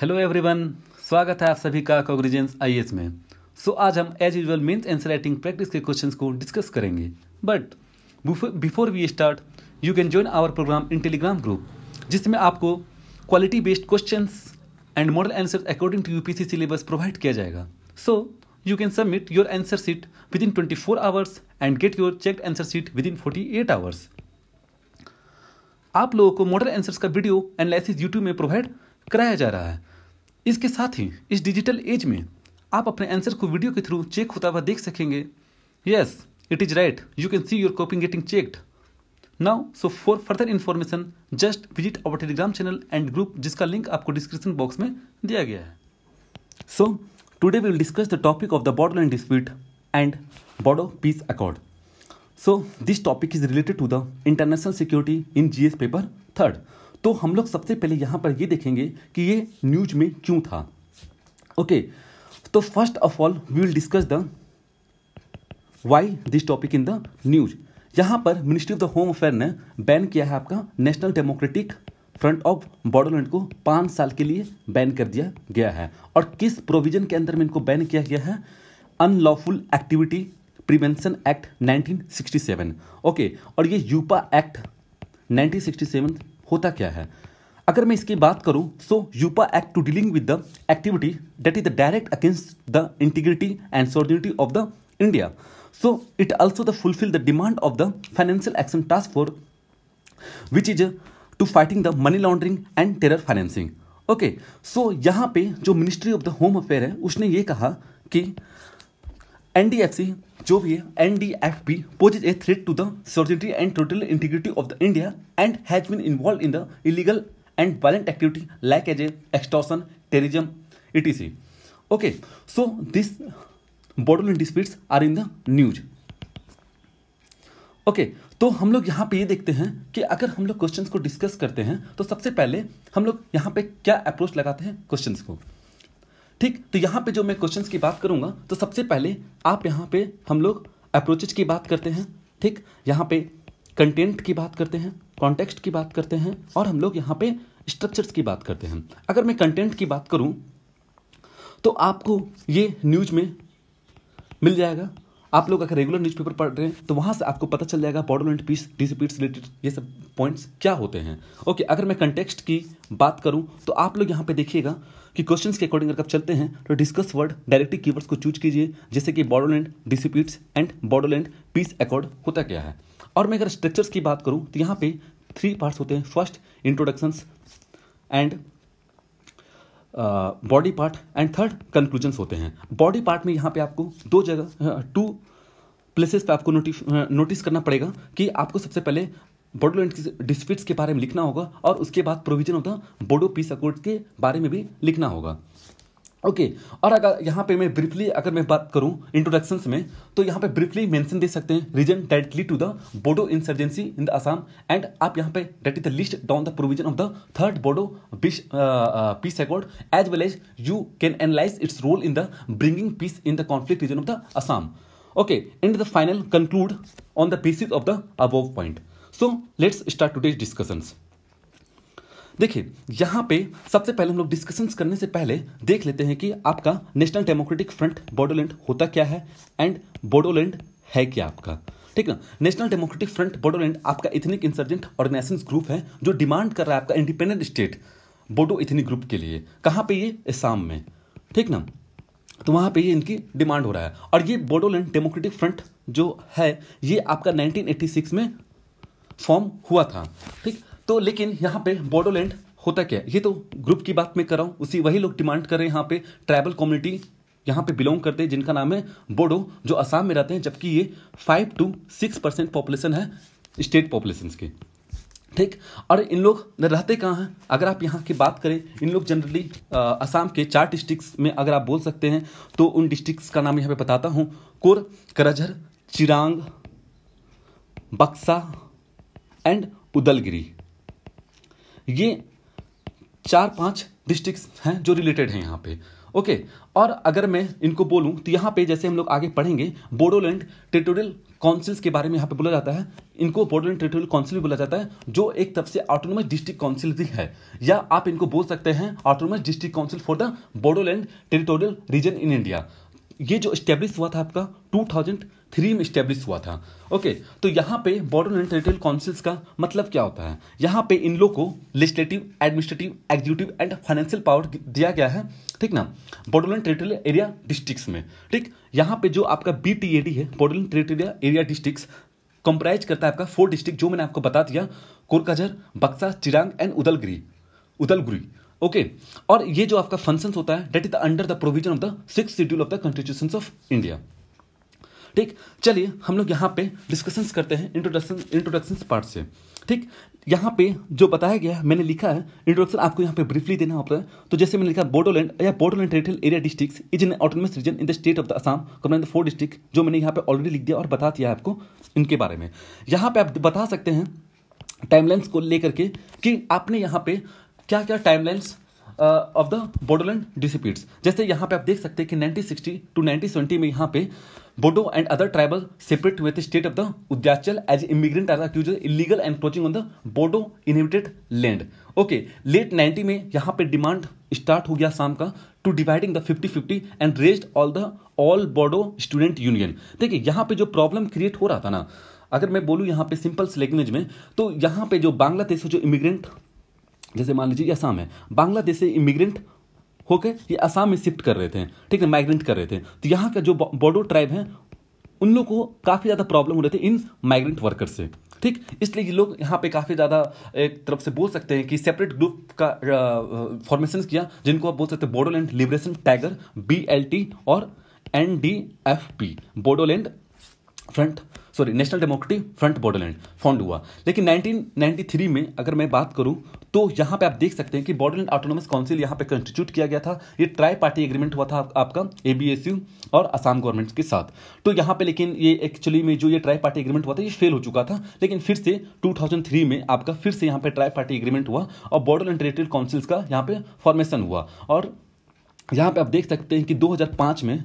Hello everyone स्वागत है आप सभी का कॉग्रीजेंस आई में सो so, आज हम as usual means answer writing practice के क्वेश्चंस को डिस्कस करेंगे but before we start you can join our programme in Telegram group जिसमें आपको quality based questions and model answer according to UPSC syllabus provide किया जाएगा so you can submit your answer sheet within twenty four hours and get your check answer sheet within forty eight hours आप लोगों को model answers का video analysis YouTube में provide कराया जा रहा है इसके साथ ही इस डिजिटल एज में आप अपने आंसर को वीडियो के थ्रू चेक होता हुआ देख सकेंगे yes it is right you can see your copying getting checked now so for further information just visit our Telegram channel and group जिसका लिंक आपको डिस्क्रिप्शन बॉक्स में दिया गया है so today we will discuss the topic of the and dispute and Bodo peace accord so this topic is related to the international security in G S paper third तो हम लोग सबसे पहले यहां पर ये देखेंगे कि ये न्यूज में क्यों था ओके okay, तो first of all we will discuss the why this topic in the news यहां पर ministry of the home affair ने बैन किया है आपका national democratic front of Bodoland को पांच साल के लिए बैन कर दिया गया है और किस प्रोविजन के अंदर में इनको बैन किया गया है unlawful activity prevention act 1967 okay okay, और ये यूपा एक्ट 1967 होता क्या है अगर मैं इसकी बात करूं so UAPA act to dealing with the activity that is the direct against the integrity and sovereignty of the India so it also the fulfil the demand of the financial action task force which is to fighting the money laundering and terror financing okay so यहाँ पे जो ministry of the home affair है उसने ये कहा कि NDFC जो भी है N D F P possess a threat to the sovereignty and total integrity of the India and has been involve in the illegal and violent activity like as a extortion terrorism etc okay so this Bodoland disputes are in the news okay तो हम लोग यहाँ पे ये देखते हैं कि अगर हम लोग क्वेश्चंस को डिस्कस करते हैं तो सबसे पहले हम लोग यहाँ पे क्या अप्रोच लगाते हैं क्वेश्चंस को ठीक तो यहाँ पे जो मैं क्वेश्चंस की बात करूँगा तो सबसे पहले आप यहाँ पे हम लोग अप्रोचेज की बात करते हैं ठीक यहाँ पे कंटेंट की बात करते हैं कॉन्टेक्स्ट की बात करते हैं और हम लोग यहाँ पे स्ट्रक्चर्स की बात करते हैं अगर मैं कंटेंट की बात करूँ तो आपको ये न्यूज में मिल जाएगा आप लोग अगर रेगुलर न्यूज़पेपर पढ़ रहे हैं तो वहाँ से आपको पता चल जाएगा एंड पीस डिसिपीट्स रिलेटेड ये सब पॉइंट्स क्या होते हैं ओके अगर मैं कंटेक्सट की बात करूँ तो आप लोग यहाँ पे देखिएगा कि क्वेश्चंस के अकॉर्डिंग अगर आप चलते हैं तो डिस्कस वर्ड डायरेक्टिव कीवर्ड्स को चूज कीजिए जैसे कि Bodoland disputes and Bodoland peace accord होता क्या है और मैं अगर स्ट्रक्चर्स की बात करूँ तो यहाँ पे थ्री पार्ट्स होते हैं first introductions and body part and third conclusions होते हैं बॉडी पार्ट में यहाँ पे आपको दो जगह टू प्लेसेस पे आपको नोटिस नोटिस करना पड़ेगा कि आपको सबसे पहले एंड डिस्प्यूट्स के बारे में लिखना होगा और उसके बाद प्रोविजन होता बोडो पीस अकॉर्ड के बारे में भी लिखना होगा ओके okay, और अगर यहाँ पे मैं ब्रीफली अगर मैं बात करूँ इंट्रोडक्शन में तो यहाँ पे ब्रीफली मेंशन दे सकते हैं reason that lead to the Bodo insurgency in the Assam and आप यहाँ पे that is the list down the provision of the third Bodo peace accord as well as you can analyse its role in the bringing peace in the conflict region of the Assam okay and the final conclude on the basis of the above point so let's start today's discussions देखिए यहाँ पे सबसे पहले हम लोग discussions करने से पहले देख लेते हैं कि आपका नेशनल डेमोक्रेटिक फ्रंट बोडोलैंड होता क्या है एंड बोडोलैंड है क्या आपका ठीक ना नेशनल डेमोक्रेटिक फ्रंट बोडोलैंड आपका इथनिक इंसर्जेंट ऑर्गेनाइजेशन ग्रुप है जो डिमांड कर रहा है आपका independent state Bodo ethnic group के लिए कहाँ पे ये असम में ठीक ना तो वहाँ पे ये इनकी डिमांड हो रहा है और ये बोडोलैंड डेमोक्रेटिक फ्रंट जो है ये आपका 1986 में फॉर्म हुआ था तो लेकिन यहाँ पे बोडोलैंड होता क्या है ये तो ग्रुप की बात मैं कर रहा हूँ उसी वही लोग डिमांड कर रहे हैं यहाँ पे ट्राइबल कम्युनिटी यहाँ पे बिलोंग करते हैं जिनका नाम है बोडो जो असम में रहते हैं जबकि ये five two six percent population है स्टेट पॉपुलेशन के ठीक और इन लोग रहते कहाँ हैं अगर आप यहाँ की बात करें इन लोग जनरली असम के चार डिस्ट्रिक्स में अगर आप बोल सकते हैं तो उन डिस्ट्रिक्स का नाम यहाँ पे बताता हूँ कोर करजर चिरांग बक्सा एंड उदलगिरी ये चार पांच डिस्ट्रिक्ट हैं जो रिलेटेड हैं यहाँ पे ओके और अगर मैं इनको बोलूँ तो यहाँ पे जैसे हम लोग आगे पढ़ेंगे बोडोलैंड टेरिटोरियल काउंसिल्स के बारे में यहाँ पे बोला जाता है इनको बोडोलैंड टेरिटोरियल काउंसिल भी बोला जाता है जो एक तरफ से ऑटोनोमस डिस्ट्रिक्ट काउंसिल भी है या आप इनको बोल सकते हैं autonomous district council for the Bodoland territorial region in India ये जो स्टैब्लिश हुआ था आपका 2003 में स्टैब्लिश हुआ था ओके तो यहाँ पे बॉर्डर एंड टेरिटोरियल काउंसिल्स का मतलब क्या होता है यहाँ पे इन लोग को legislative administrative executive and financial power दिया गया है ठीक ना एंड टेरिटोरियल एरिया डिस्ट्रिक्स में ठीक यहाँ पे जो आपका बी है and territorial area district comprise करता है आपका फोर डिस्ट्रिक्ट जो मैंने आपको बता दिया Kokrajhar Baksa Chirang and Udalguri Udalguri okay okay. और ये जो आपका फंक्शन होता है that is under the provision of the six schedule of the constitution of India ठीक चलिए हम लोग यहाँ पे डिस्कशंस करते हैं इंट्रोडक्शन इंट्रोडक्शन पार्ट से ठीक यहाँ पे जो बताया गया है मैंने लिखा है इंट्रोडक्शन आपको यहाँ पे ब्रीफली देना होता है तो जैसे मैंने लिखा बोडोलैंड या Bodoland territorial area district is in autonomous region in the state of the Assam command the four district जो मैंने यहाँ पे ऑलरेडी लिख दिया और बता दिया आपको इनके बारे में यहाँ पे आप बता सकते हैं टाइमलाइंस को लेकर के कि आपने यहाँ पे क्या क्या timelines of the Bodoland disputes जैसे यहाँ पे आप देख सकते हैं कि 1960 टू 1970 में यहाँ पे Bodo and other tribal separate हुए थे state of the Udayachal as immigrant are accuse illegal encroaching on the Bodo inhabited land okay late 90 में यहाँ पे डिमांड स्टार्ट हो गया शाम का to dividing the fifty fifty and raise all the all Bodo student union देखिए यहाँ पे जो प्रॉब्लम क्रिएट हो रहा था ना अगर मैं बोलूँ यहाँ पे सिंपल लैंग्वेज में तो यहाँ पे जो बांग्लादेश से जो इमिग्रेंट जैसे मान लीजिए असम है बांग्लादेश से इमिग्रेंट होकर ये असम में शिफ्ट कर रहे थे ठीक है माइग्रेंट कर रहे थे तो यहाँ का जो बोडो ट्राइब है उन लोग को काफ़ी ज़्यादा प्रॉब्लम हो रही थी इन माइग्रेंट वर्कर से ठीक इसलिए ये लोग यहाँ पे काफ़ी ज़्यादा एक तरफ से बोल सकते हैं कि सेपरेट ग्रुप का फॉर्मेशन किया जिनको आप बोल सकते हैं बोडोलैंड लिबरेशन टाइगर बी और N D F P Bodoland front sorry national democratic front Bodoland found हुआ लेकिन 1993 में अगर मैं बात करूं तो यहां पे आप देख सकते हैं कि बॉर्डरलैंड ऑटोनोमस काउंसिल यहां पे कंस्टिट्यूट किया गया था ये ट्राई पार्टी एग्रीमेंट हुआ था आप, आपका ए और असम गवर्नमेंट के साथ तो यहाँ पे लेकिन ये एक्चुअली में जो ये ट्राई पार्टी एग्रीमेंट हुआ था ये फेल हो चुका था लेकिन फिर से 2003 में आपका फिर से यहाँ पे ट्राई पार्टी एग्रीमेंट हुआ और बॉर्डरलैंड रिलेटेड काउंसिल्स का यहाँ पे फॉर्मेशन हुआ और यहाँ पे आप देख सकते हैं कि 2005 में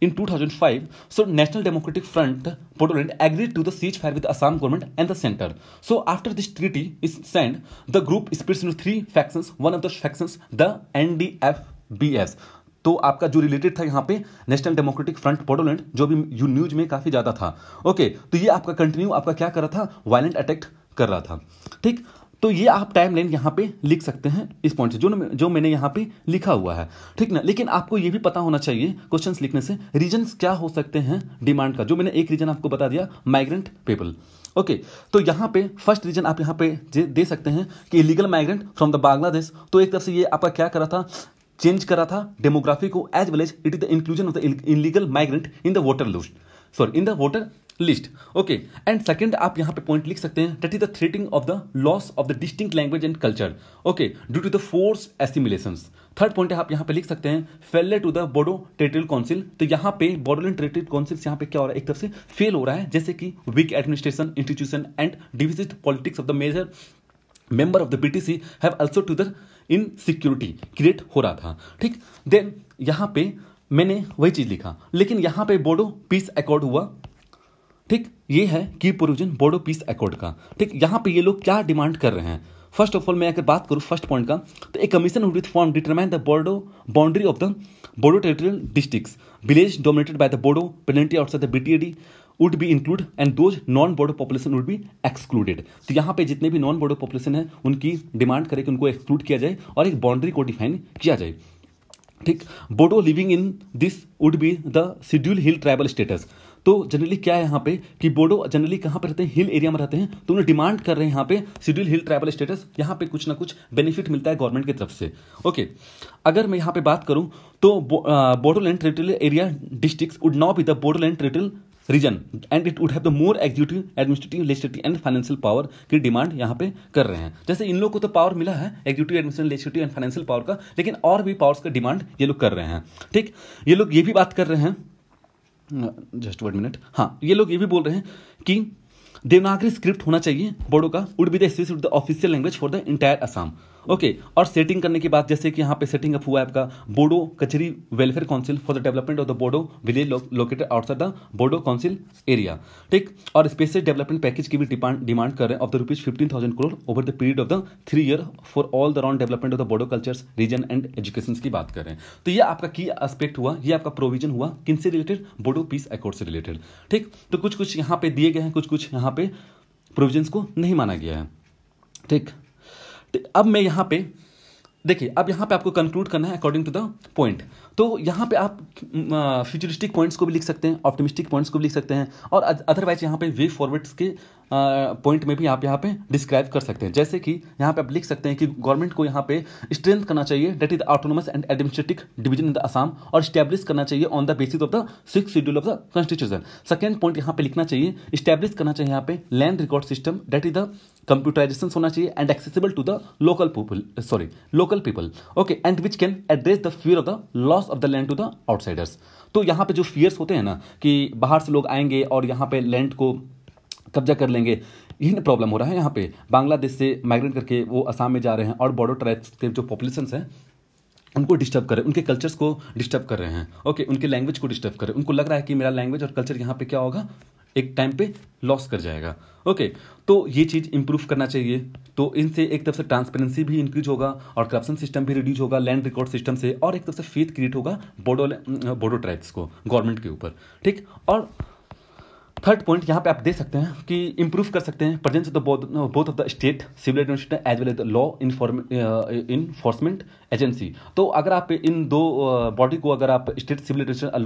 In 2005, so National Democratic Front Bodoland agreed to the ceasefire with Assam government and the center. So after this treaty is signed, the group splits into three factions. One of the factions, the NDFBS. तो आपका जो related था यहाँ पे national democratic front पोडोलैंड जो भी you news में काफी ज्यादा था ओके तो ये आपका कंटिन्यू आपका क्या कर रहा था वायलेंट अटैक कर रहा था ठीक तो ये आप टाइम लाइन यहाँ पे लिख सकते हैं इस पॉइंट से जो जो मैंने यहाँ पे लिखा हुआ है ठीक ना लेकिन आपको ये भी पता होना चाहिए क्वेश्चंस लिखने से रीजंस क्या हो सकते हैं डिमांड का जो मैंने एक रीजन आपको बता दिया माइग्रेंट पीपल ओके तो यहाँ पे फर्स्ट रीजन आप यहाँ पे दे सकते हैं कि illegal migrant from the Bangladesh तो एक तरह से ये आपका क्या करा था चेंज करा था डेमोग्राफी को as well as it is the inclusion of the illegal migrant in the voter list sorry in the voter list okay and second आप यहां पे पॉइंट लिख सकते हैं that is the threatening of the loss of the distinct language and culture okay due to the force assimilation third point आप यहां पे लिख सकते हैं failure to the Bodo territorial council तो यहां पे बोडोलैंड टेरिटोरियल काउंसिल यहां पे क्या हो रहा है एक तरफ से फेल हो रहा है जैसे कि weak administration institution and divisive politics of the major member of the BTC have also to the insecurity create हो रहा था ठीक देन यहां पे मैंने वही चीज़ लिखा लेकिन यहां पे बोडो पीस अकॉर्ड हुआ ठीक ये है की प्रोविजन बोर्डो पीस अकॉर्ड का ठीक यहाँ पे ये लोग क्या डिमांड कर रहे हैं फर्स्ट ऑफ ऑल मैं अगर बात करूँ फर्स्ट पॉइंट का तो a commission should with form determine the Bodo boundary of the Bodo territorial district village dominated by the Bodo penalty outside the BTAD would be include and those non Bodo population would be excluded तो यहाँ पे जितने भी non Bodo population है उनकी demand करें कि उनको एक्सक्लूड किया जाए और एक बाउंड्री को डिफाइन किया जाए ठीक Bodo living in this would be the schedule hill tribal status तो जनरली क्या है यहाँ पे कि बोडो जनरली कहाँ पर रहते हैं हिल एरिया में रहते हैं तो उन्हें डिमांड कर रहे हैं यहाँ पे शेड्यूल हिल ट्राइबल स्टेटस यहाँ पे कुछ ना कुछ बेनिफिट मिलता है गवर्नमेंट की तरफ से ओके अगर मैं यहाँ पे बात करूँ तो Bodoland territorial area district would not be the Bodoland territorial region and it would have the more executive administrative legislative and financial power की डिमांड यहाँ पे कर रहे हैं जैसे इन लोग को तो पावर मिला है executive administrative legislative and financial power का लेकिन और भी पावर्स का डिमांड ये लोग कर रहे हैं ठीक ये लोग ये भी बात कर रहे हैं जस्ट वन मिनट हाँ ये लोग ये भी बोल रहे हैं कि देवनागरी स्क्रिप्ट होना चाहिए बोडो का would be the official language for the entire Assam okay और सेटिंग करने के बाद जैसे कि यहाँ पे सेटिंग अप हुआ है आपका Bodo Kachari welfare council for the development of the Bodo village located outside the Bodo council area ठीक और स्पेशल डेवलपमेंट पैकेज की भी डिमांड कर रहे हैं of the rupees fifteen thousand crore over the period of the three year for all the round development of the Bodo cultures region and education की बात करें तो ये आपका की एस्पेक्ट हुआ ये आपका प्रोविजन हुआ किन से रिलेटेड बोडो पीस अकॉर्ड से रिलेटेड ठीक तो कुछ कुछ यहाँ पे दिए गए हैं कुछ कुछ यहाँ पे प्रोविजन को नहीं माना गया है ठीक अब मैं यहाँ पे देखिए अब यहाँ पे आपको कंक्लूड करना है अकॉर्डिंग टू द पॉइंट तो यहाँ पे आप फ्यूचरिस्टिक पॉइंट्स को भी लिख सकते हैं ऑप्टिमिस्टिक पॉइंट्स को भी लिख सकते हैं और अदरवाइज यहाँ पे वे फॉरवर्ड्स के पॉइंट में भी आप यहाँ पे डिस्क्राइब कर सकते हैं जैसे कि यहाँ पे आप लिख सकते हैं कि गवर्नमेंट को यहाँ पे स्ट्रेंथ करना चाहिए that is autonomous and administrative division in the Assam और स्टैब्लिश करना चाहिए on the basis of the six schedule of the constitution second point यहाँ पे लिखना चाहिए स्टैब्लिश करना चाहिए यहाँ पे land record system that is the computerisation होना चाहिए and accessible to the local people sorry local people okay and which can address the fear of the loss of the land to the outsiders तो यहाँ पे जो fears होते हैं ना कि बाहर से लोग आएंगे और यहाँ पे लैंड को कब्जा कर लेंगे यही प्रॉब्लम हो रहा है यहाँ पे बांग्लादेश से माइग्रेट करके वो असम में जा रहे हैं और बॉर्डर ट्राइब्स के जो पॉपुलेशन हैं उनको डिस्टर्ब कर रहे हैं उनके कल्चर्स को डिस्टर्ब कर रहे हैं ओके उनके लैंग्वेज को डिस्टर्ब कर रहे हैं उनको लग रहा है कि मेरा लैंग्वेज और कल्चर यहाँ पे क्या होगा एक टाइम पे लॉस कर जाएगा ओके तो ये चीज़ इंप्रूव करना चाहिए तो इनसे एक तरफ से ट्रांसपेरेंसी भी इंक्रीज होगा और करप्शन सिस्टम भी रिड्यूज होगा लैंड रिकॉर्ड सिस्टम से और एक तरफ से फेथ क्रिएट होगा बोडो बोडो ट्राइब्स को गवर्नमेंट के ऊपर ठीक और थर्ड पॉइंट यहाँ पे आप देख सकते हैं कि इम्प्रूव कर सकते हैं presence of the both of the state civil administration as well as the law enforcement agency तो अगर आप इन दो बॉडी uh, को अगर आप state civil administration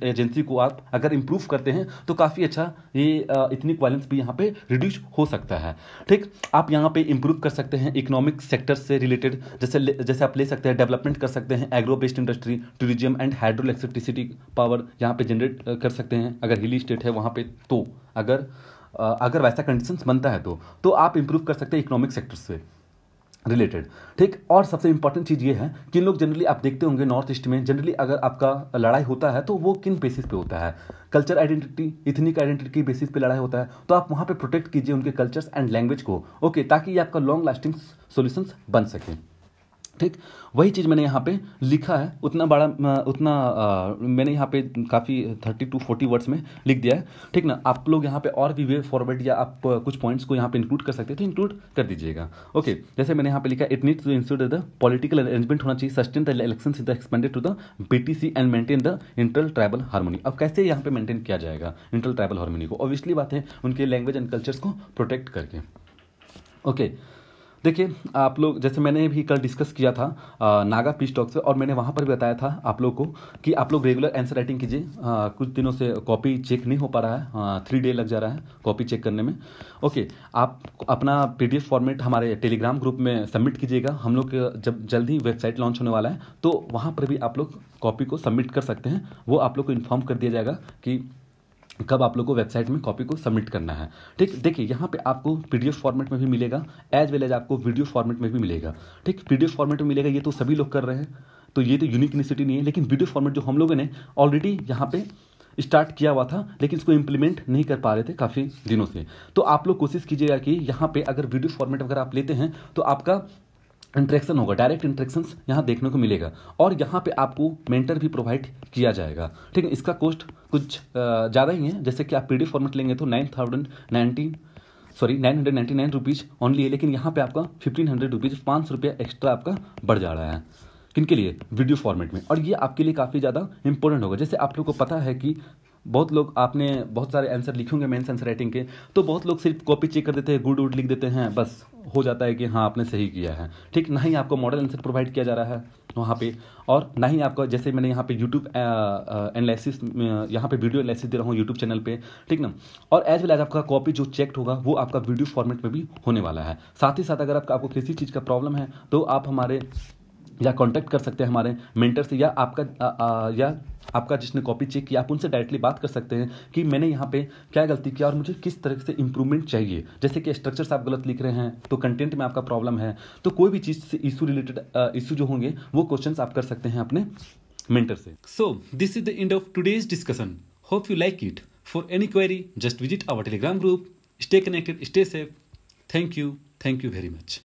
law agency को आप अगर इम्प्रूव करते हैं तो काफ़ी अच्छा ये इतनी uh, वायलेंस भी यहाँ पे रिड्यूस हो सकता है ठीक आप यहाँ पे इम्प्रूव कर सकते हैं इकोनॉमिक सेक्टर से रिलेटेड जैसे जैसे आप ले सकते हैं डेवलपमेंट कर सकते हैं agro based industry tourism and hydro electricity power यहाँ पे जनरेट uh, कर सकते हैं अगर हिली स्टेट है वहाँ पे पे तो अगर अगर वैसा कंडीशन बनता है तो तो आप इम्प्रूव कर सकते हैं इकोनॉमिक सेक्टर से रिलेटेड ठीक और सबसे इंपॉर्टेंट चीज़ ये है कि लोग जनरली आप देखते होंगे नॉर्थ ईस्ट में जनरली अगर आपका लड़ाई होता है तो वो किन बेसिस पे होता है कल्चर आइडेंटिटी इथनिक आइडेंटिटी की बेसिस पे लड़ाई होता है तो आप वहाँ पे प्रोटेक्ट कीजिए उनके कल्चर्स एंड लैंग्वेज को ओके ताकि ये आपका लॉन्ग लास्टिंग सोल्यूशंस बन सकें ठीक वही चीज़ मैंने यहाँ पे लिखा है उतना बड़ा उतना आ, मैंने यहाँ पे काफ़ी थर्टी टू फोर्टी वर्ड्स में लिख दिया है ठीक ना आप लोग यहाँ पे और भी वे फॉरवर्ड या आप कुछ पॉइंट्स को यहाँ पे इंक्लूड कर सकते तो इंक्लूड कर दीजिएगा ओके जैसे मैंने यहाँ पे लिखा it needs to institute the political arrangement होना चाहिए sustain the election is expended to the B and maintain the inter tribal harmony अब कैसे यहाँ पे मेंटेन किया जाएगा इंटर ट्राइबल हारमोनी को ऑब्वियसली बात है उनके लैंग्वेज एंड कल्चर्स को प्रोटेक्ट करके ओके okay. देखिए आप लोग जैसे मैंने भी कल डिस्कस किया था आ, नागा पीस टॉक से और मैंने वहाँ पर भी बताया था आप लोग को कि आप लोग रेगुलर आंसर राइटिंग कीजिए कुछ दिनों से कॉपी चेक नहीं हो पा रहा है थ्री डे लग जा रहा है कॉपी चेक करने में ओके आप अपना पी फॉर्मेट हमारे टेलीग्राम ग्रुप में सबमिट कीजिएगा हम लोग जब जल्द ही वेबसाइट लॉन्च होने वाला है तो वहाँ पर भी आप लोग कॉपी को सबमिट कर सकते हैं वो आप लोग को इन्फॉर्म कर दिया जाएगा कि कब आप लोग को वेबसाइट में कॉपी को सबमिट करना है ठीक देखिए यहाँ पे आपको पीडीएफ फॉर्मेट में भी मिलेगा एज वेल एज आपको वीडियो फॉर्मेट में भी मिलेगा ठीक पीडीएफ फॉर्मेट में मिलेगा ये तो सभी लोग कर रहे हैं तो ये तो यूनिक यूनिवर्सिटी नहीं है लेकिन वीडियो फॉर्मेट जो हम लोगों ने ऑलरेडी यहाँ पे स्टार्ट किया हुआ था लेकिन इसको इम्प्लीमेंट नहीं कर पा रहे थे काफ़ी दिनों से तो आप लोग कोशिश कीजिएगा कि यहाँ पे अगर वीडियो फॉर्मेट अगर आप लेते हैं तो आपका इंट्रैक्शन होगा डायरेक्ट इंट्रैक्शन यहाँ देखने को मिलेगा और यहाँ पे आपको मेंटर भी प्रोवाइड किया जाएगा ठीक है इसका कॉस्ट कुछ ज़्यादा ही है जैसे कि आप पी फॉर्मेट लेंगे तो nine thousand nineteen sorry nine hundred ninety nine rupees only है लेकिन यहाँ पे आपका फिफ्टीन हंड्रेड रुपीज़ पाँच सौ रुपया एक्स्ट्रा आपका बढ़ जा रहा है किन के लिए वीडियो फॉर्मेट में और ये आपके लिए काफ़ी ज़्यादा इंपॉर्टेंट होगा जैसे आप लोग को पता है कि बहुत लोग आपने बहुत सारे आंसर लिखे होंगे मेन्स आंसर राइटिंग के तो बहुत लोग सिर्फ कॉपी चेक कर देते हैं गुड वुड लिख देते हैं बस हो जाता है कि हाँ आपने सही किया है ठीक ना ही आपको मॉडल आंसर प्रोवाइड किया जा रहा है वहाँ पे और ना ही आपका जैसे मैंने यहाँ पे यूट्यूब एनालिसिस यहाँ पे वीडियो एनालिसिस दे रहा हूँ यूट्यूब चैनल पे ठीक ना और एज वेल एज आपका कॉपी जो चेक होगा वो आपका वीडियो फॉर्मेट में भी होने वाला है साथ ही साथ अगर आपका आपको किसी चीज़ का प्रॉब्लम है तो आप हमारे या कांटेक्ट कर सकते हैं हमारे मेंटर से या आपका आ, आ, या आपका जिसने कॉपी चेक किया आप उनसे डायरेक्टली बात कर सकते हैं कि मैंने यहाँ पे क्या गलती किया और मुझे किस तरह से इंप्रूवमेंट चाहिए जैसे कि स्ट्रक्चर आप गलत लिख रहे हैं तो कंटेंट में आपका प्रॉब्लम है तो कोई भी चीज़ से इशू रिलेटेड इशू जो होंगे वो क्वेश्चन आप कर सकते हैं अपने मेंटर से so this is the end of today's discussion hope you like it for any query just visit our Telegram group stay connected stay safe thank you thank you very much